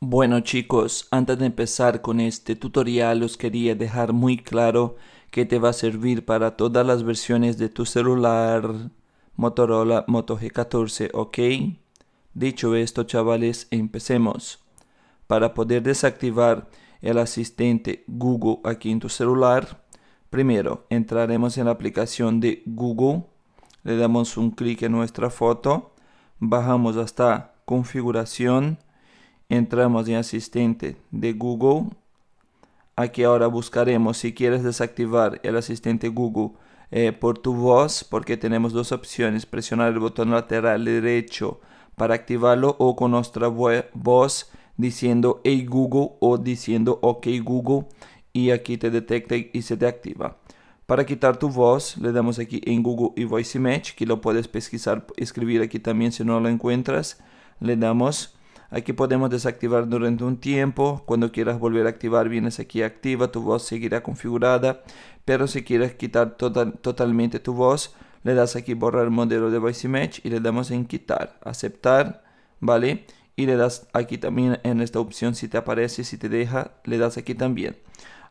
Bueno chicos, antes de empezar con este tutorial os quería dejar muy claro que te va a servir para todas las versiones de tu celular Motorola Moto G14, ¿ok? Dicho esto chavales, empecemos. Para poder desactivar el asistente Google aquí en tu celular, primero entraremos en la aplicación de Google, le damos un clic en nuestra foto, bajamos hasta configuración, entramos en asistente de Google. Aquí ahora buscaremos si quieres desactivar el asistente Google eh, por tu voz, porque tenemos dos opciones, presionar el botón lateral derecho para activarlo o con nuestra voz diciendo Hey Google o diciendo OK Google y aquí te detecta y se te activa. Para quitar tu voz, le damos aquí en Google y Voice Match, que lo puedes pesquisar, escribir aquí también si no lo encuentras. Le damos Aquí podemos desactivar durante un tiempo. Cuando quieras volver a activar, vienes aquí activa. Tu voz seguirá configurada. Pero si quieres quitar totalmente tu voz, le das aquí borrar modelo de voice image y le damos en quitar, aceptar, ¿vale? Y le das aquí también en esta opción si te aparece, si te deja, le das aquí también.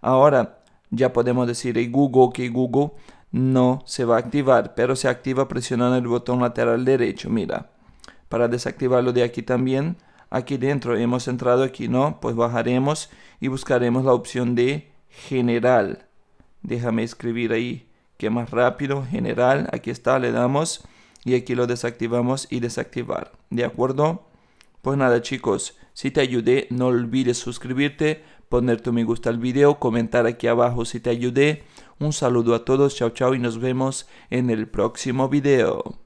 Ahora ya podemos decir hey Google que Google no se va a activar, pero se activa presionando el botón lateral derecho, mira. Para desactivarlo de aquí también, aquí dentro hemos entrado aquí, ¿no? Pues bajaremos y buscaremos la opción de general. Déjame escribir ahí que más rápido, general, aquí está, le damos y aquí lo desactivamos y desactivar, ¿de acuerdo? Pues nada chicos, si te ayudé no olvides suscribirte, poner tu me gusta al video, comentar aquí abajo si te ayudé. Un saludo a todos, chao chao y nos vemos en el próximo video.